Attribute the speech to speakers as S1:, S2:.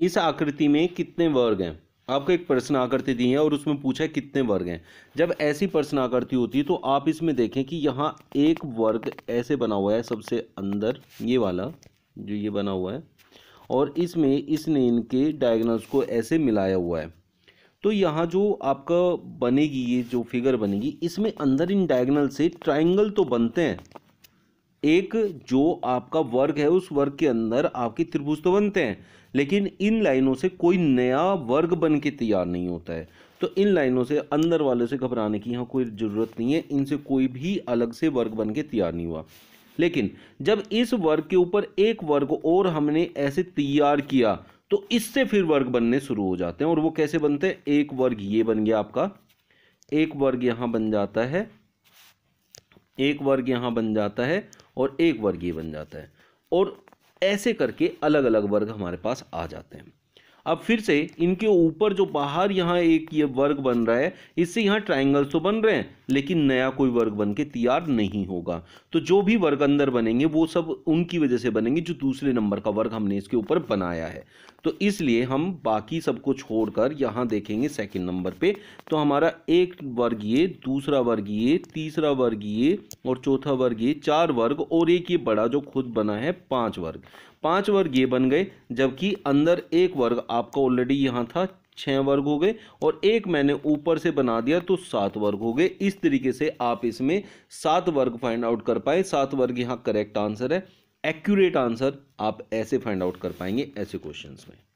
S1: इस आकृति में कितने वर्ग हैं आपको एक प्रश्न आकृति दी है और उसमें पूछा है कितने वर्ग हैं जब ऐसी प्रश्न आकृति होती है तो आप इसमें देखें कि यहाँ एक वर्ग ऐसे बना हुआ है सबसे अंदर ये वाला जो ये बना हुआ है और इसमें इसने इनके डायगनल्स को ऐसे मिलाया हुआ है तो यहाँ जो आपका बनेगी ये जो फिगर बनेगी इसमें अंदर इन डायगनल से ट्राइंगल तो बनते हैं एक जो आपका वर्ग है उस वर्ग के अंदर आपकी त्रिभुज तो बनते हैं लेकिन इन लाइनों से कोई नया वर्ग बन के तैयार नहीं होता है तो इन लाइनों से अंदर वाले से घबराने की यहाँ कोई ज़रूरत नहीं है इनसे कोई भी अलग से वर्ग बन के तैयार नहीं हुआ लेकिन जब इस वर्ग के ऊपर एक वर्ग और हमने ऐसे तैयार किया तो इससे फिर वर्ग बनने शुरू हो जाते हैं और वो कैसे बनते हैं एक वर्ग ये बन गया आपका एक वर्ग यहाँ बन जाता है एक वर्ग यहाँ बन जाता है और एक वर्गीय बन जाता है और ऐसे करके अलग अलग वर्ग हमारे पास आ जाते हैं अब फिर से इनके ऊपर जो बाहर यहाँ एक ये वर्ग बन रहा है इससे यहाँ ट्राइंगल्स तो बन रहे हैं लेकिन नया कोई वर्ग बन के तैयार नहीं होगा तो जो भी वर्ग अंदर बनेंगे वो सब उनकी वजह से बनेंगे जो दूसरे नंबर का वर्ग हमने इसके ऊपर बनाया है तो इसलिए हम बाकी सबको छोड़कर यहाँ देखेंगे सेकंड नंबर पे तो हमारा एक वर्ग ये दूसरा वर्ग ये तीसरा वर्ग ये और चौथा वर्ग ये चार वर्ग और एक ये बड़ा जो खुद बना है पाँच वर्ग पाँच वर्ग ये बन गए जबकि अंदर एक वर्ग आपका ऑलरेडी यहाँ था छः वर्ग हो गए और एक मैंने ऊपर से बना दिया तो सात वर्ग हो गए इस तरीके से आप इसमें सात वर्ग फाइंड आउट कर पाए सात वर्ग यहाँ करेक्ट आंसर है एक्यूरेट आंसर आप ऐसे फाइंड आउट कर पाएंगे ऐसे क्वेश्चंस में